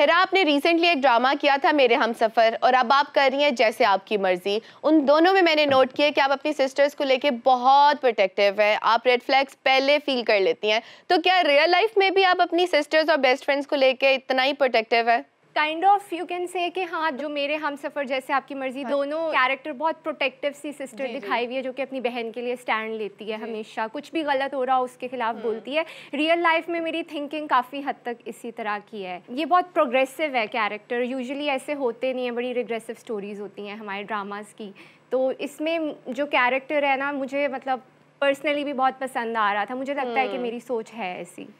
हेरा आपने रिसेंटली एक ड्रामा किया था मेरे हम सफ़र और अब आप कर रही हैं जैसे आपकी मर्ज़ी उन दोनों में मैंने नोट किया कि आप अपनी सिस्टर्स को लेके बहुत प्रोटेक्टिव है आप रेड फ्लैग्स पहले फील कर लेती हैं तो क्या रियल लाइफ में भी आप अपनी सिस्टर्स और बेस्ट फ्रेंड्स को लेके इतना ही प्रोटेक्टिव है kind of you can say कि हाँ जो मेरे हम सफ़र जैसे आपकी मर्जी हाँ। दोनों कैरेक्टर बहुत प्रोटेक्टिव सी सिस्टर दिखाई हुई है जो कि अपनी बहन के लिए स्टैंड लेती है हमेशा कुछ भी गलत हो रहा हो उसके खिलाफ हाँ। बोलती है रियल लाइफ में मेरी थिंकिंग काफ़ी हद तक इसी तरह की है ये बहुत प्रोग्रेसिव है कैरेक्टर यूजली ऐसे होते नहीं है बड़ी रिग्रेसिव स्टोरीज़ होती हैं हमारे ड्रामाज़ की तो इसमें जो कैरेक्टर है ना मुझे मतलब पर्सनली भी बहुत पसंद आ रहा था मुझे लगता है कि हम्म। मेरी सोच है ऐसी